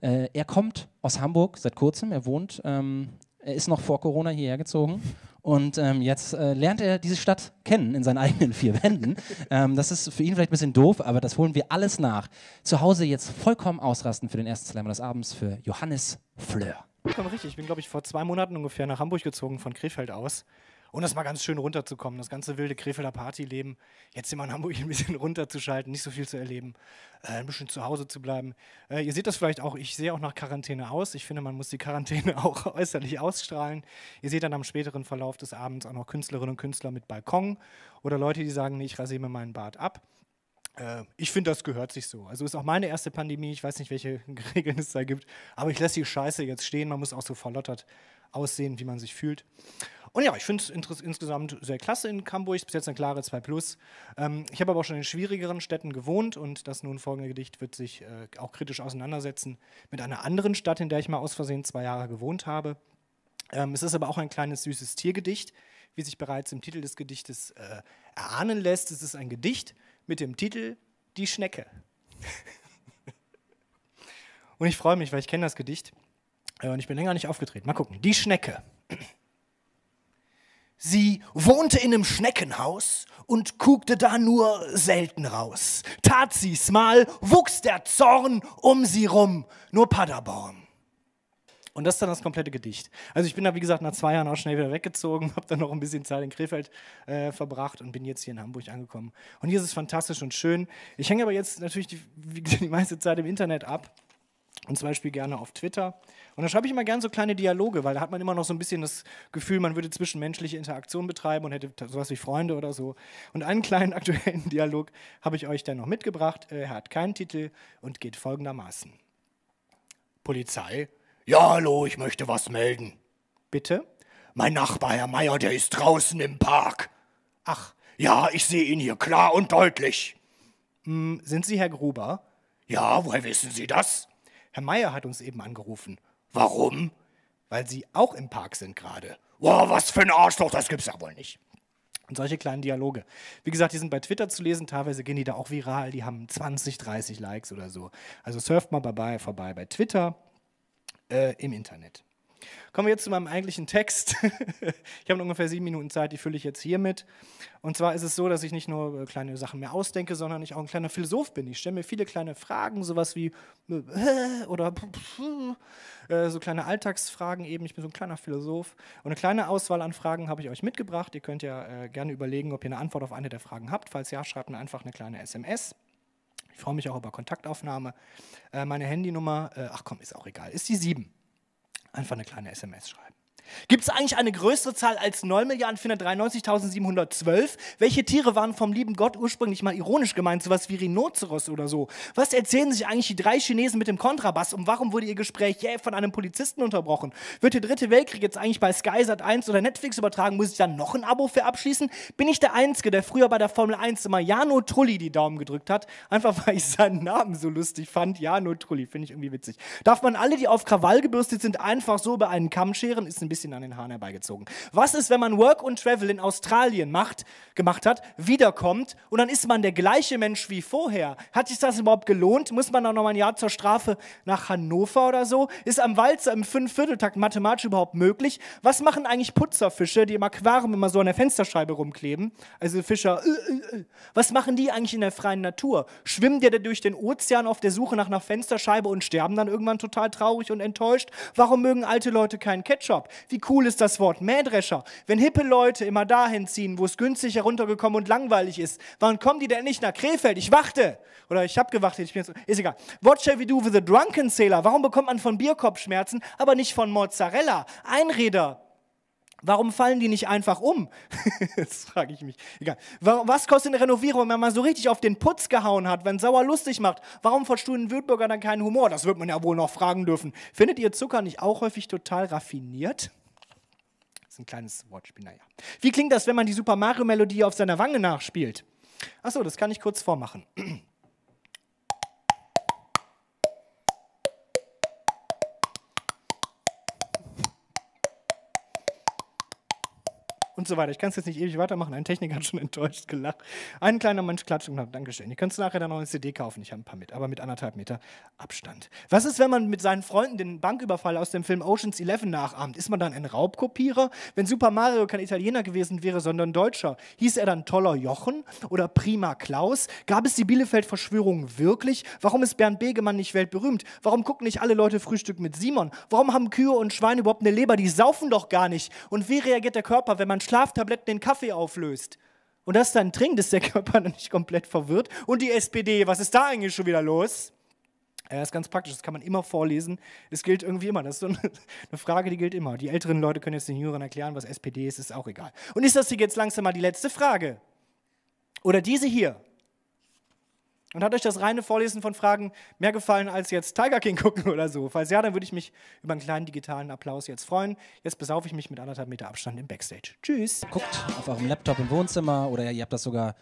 Äh, er kommt aus Hamburg seit kurzem, er wohnt, ähm, er ist noch vor Corona hierher gezogen und ähm, jetzt äh, lernt er diese Stadt kennen in seinen eigenen vier Wänden. Ähm, das ist für ihn vielleicht ein bisschen doof, aber das holen wir alles nach. Zu Hause jetzt vollkommen ausrasten für den ersten Slammer des Abends für Johannes Fleur. Komm richtig, ich bin glaube ich vor zwei Monaten ungefähr nach Hamburg gezogen von Krefeld aus und das mal ganz schön runterzukommen, das ganze wilde Krefelder Partyleben, jetzt immer in Hamburg ein bisschen runterzuschalten, nicht so viel zu erleben, äh, ein bisschen zu Hause zu bleiben. Äh, ihr seht das vielleicht auch, ich sehe auch nach Quarantäne aus. Ich finde, man muss die Quarantäne auch äußerlich ausstrahlen. Ihr seht dann am späteren Verlauf des Abends auch noch Künstlerinnen und Künstler mit Balkon oder Leute, die sagen, nee, ich rasiere mir meinen Bart ab. Ähm, ich finde, das gehört sich so. Also ist auch meine erste Pandemie. Ich weiß nicht, welche Regeln es da gibt. Aber ich lasse die Scheiße jetzt stehen. Man muss auch so verlottert aussehen, wie man sich fühlt. Und ja, ich finde es insgesamt sehr klasse in Hamburg. Bis jetzt eine klare 2 Plus. Ähm, ich habe aber auch schon in schwierigeren Städten gewohnt und das nun folgende Gedicht wird sich äh, auch kritisch auseinandersetzen mit einer anderen Stadt, in der ich mal aus Versehen zwei Jahre gewohnt habe. Ähm, es ist aber auch ein kleines süßes Tiergedicht, wie sich bereits im Titel des Gedichtes äh, erahnen lässt. Es ist ein Gedicht mit dem Titel Die Schnecke. und ich freue mich, weil ich kenne das Gedicht äh, und ich bin länger nicht aufgetreten. Mal gucken. Die Schnecke. Sie wohnte in einem Schneckenhaus und kugte da nur selten raus. Tat sie's mal, wuchs der Zorn um sie rum, nur Paderborn. Und das ist dann das komplette Gedicht. Also ich bin da, wie gesagt, nach zwei Jahren auch schnell wieder weggezogen, habe dann noch ein bisschen Zeit in Krefeld äh, verbracht und bin jetzt hier in Hamburg angekommen. Und hier ist es fantastisch und schön. Ich hänge aber jetzt natürlich die, die meiste Zeit im Internet ab und zum Beispiel gerne auf Twitter. Und da schreibe ich immer gerne so kleine Dialoge, weil da hat man immer noch so ein bisschen das Gefühl, man würde zwischenmenschliche Interaktion betreiben und hätte sowas wie Freunde oder so. Und einen kleinen aktuellen Dialog habe ich euch dann noch mitgebracht. Äh, er hat keinen Titel und geht folgendermaßen. Polizei, ja, hallo, ich möchte was melden. Bitte? Mein Nachbar, Herr Meier, der ist draußen im Park. Ach. Ja, ich sehe ihn hier klar und deutlich. Hm, sind Sie Herr Gruber? Ja, woher wissen Sie das? Herr Meier hat uns eben angerufen. Warum? Weil Sie auch im Park sind gerade. Boah, was für ein Arschloch, das gibt's ja wohl nicht. Und solche kleinen Dialoge. Wie gesagt, die sind bei Twitter zu lesen, teilweise gehen die da auch viral, die haben 20, 30 Likes oder so. Also surft mal vorbei bei Twitter äh, im Internet. Kommen wir jetzt zu meinem eigentlichen Text. ich habe ungefähr sieben Minuten Zeit, die fülle ich jetzt hiermit. Und zwar ist es so, dass ich nicht nur äh, kleine Sachen mir ausdenke, sondern ich auch ein kleiner Philosoph bin. Ich stelle mir viele kleine Fragen, sowas wie äh, oder äh, so kleine Alltagsfragen eben. Ich bin so ein kleiner Philosoph. Und eine kleine Auswahl an Fragen habe ich euch mitgebracht. Ihr könnt ja gerne überlegen, ob ihr eine Antwort auf eine der Fragen habt. Falls ja, schreibt mir einfach eine kleine SMS. Ich freue mich auch über Kontaktaufnahme. Äh, meine Handynummer, äh, ach komm, ist auch egal, ist die 7. Einfach eine kleine SMS schreiben. Gibt es eigentlich eine größere Zahl als 9.493.712? Welche Tiere waren vom lieben Gott ursprünglich mal ironisch gemeint, sowas wie Rhinoceros oder so? Was erzählen sich eigentlich die drei Chinesen mit dem Kontrabass und warum wurde ihr Gespräch yeah, von einem Polizisten unterbrochen? Wird der dritte Weltkrieg jetzt eigentlich bei Skysat 1 oder Netflix übertragen? Muss ich dann noch ein Abo für abschließen? Bin ich der Einzige, der früher bei der Formel 1 immer Jano Trulli die Daumen gedrückt hat? Einfach weil ich seinen Namen so lustig fand. Jano Trulli, finde ich irgendwie witzig. Darf man alle, die auf Krawall gebürstet sind, einfach so über einen Kamm scheren? Ist ein bisschen bisschen an den Haaren herbeigezogen. Was ist, wenn man Work und Travel in Australien macht, gemacht hat, wiederkommt und dann ist man der gleiche Mensch wie vorher? Hat sich das überhaupt gelohnt? Muss man dann nochmal ein Jahr zur Strafe nach Hannover oder so? Ist am Walzer im Fünfvierteltakt mathematisch überhaupt möglich? Was machen eigentlich Putzerfische, die im Aquarium immer so an der Fensterscheibe rumkleben? Also Fischer, äh, äh, äh, was machen die eigentlich in der freien Natur? Schwimmen die da durch den Ozean auf der Suche nach einer Fensterscheibe und sterben dann irgendwann total traurig und enttäuscht? Warum mögen alte Leute keinen Ketchup? Wie cool ist das Wort? Mähdrescher. Wenn hippe Leute immer dahin ziehen, wo es günstig heruntergekommen und langweilig ist, wann kommen die denn nicht nach Krefeld? Ich warte. Oder ich habe gewartet. Ich bin jetzt, ist egal. What shall we do with the drunken sailor? Warum bekommt man von Bierkopfschmerzen, aber nicht von Mozzarella? Einräder. Warum fallen die nicht einfach um? das frage ich mich. Egal. Was kostet eine Renovierung, wenn man so richtig auf den Putz gehauen hat, wenn sauer lustig macht? Warum verstuhlen Württburger dann keinen Humor? Das wird man ja wohl noch fragen dürfen. Findet ihr Zucker nicht auch häufig total raffiniert? ein kleines Wortspiel, naja. Wie klingt das, wenn man die Super Mario-Melodie auf seiner Wange nachspielt? Achso, das kann ich kurz vormachen. und so weiter. Ich kann es jetzt nicht ewig weitermachen. Ein Techniker hat schon enttäuscht gelacht. Ein kleiner Mensch klatscht und hat Dankeschön. Ihr könnt es nachher dann noch eine CD kaufen. Ich habe ein paar mit, aber mit anderthalb Meter Abstand. Was ist, wenn man mit seinen Freunden den Banküberfall aus dem Film Ocean's Eleven nachahmt? Ist man dann ein Raubkopierer? Wenn Super Mario kein Italiener gewesen wäre, sondern Deutscher, hieß er dann Toller Jochen oder Prima Klaus? Gab es die Bielefeld-Verschwörung wirklich? Warum ist Bernd Begemann nicht weltberühmt? Warum gucken nicht alle Leute Frühstück mit Simon? Warum haben Kühe und Schweine überhaupt eine Leber? Die saufen doch gar nicht. Und wie reagiert der Körper, wenn man an Schlaftabletten den Kaffee auflöst und das dann trinkt, ist der Körper dann nicht komplett verwirrt. Und die SPD, was ist da eigentlich schon wieder los? Ja, ist ganz praktisch, das kann man immer vorlesen. Das gilt irgendwie immer. Das ist so eine, eine Frage, die gilt immer. Die älteren Leute können jetzt den Jüngeren erklären, was SPD ist, ist auch egal. Und ist das hier jetzt langsam mal die letzte Frage? Oder diese hier? Und hat euch das reine Vorlesen von Fragen mehr gefallen als jetzt Tiger King gucken oder so? Falls ja, dann würde ich mich über einen kleinen digitalen Applaus jetzt freuen. Jetzt besaufe ich mich mit anderthalb Meter Abstand im Backstage. Tschüss. Guckt auf eurem Laptop im Wohnzimmer oder ihr habt das sogar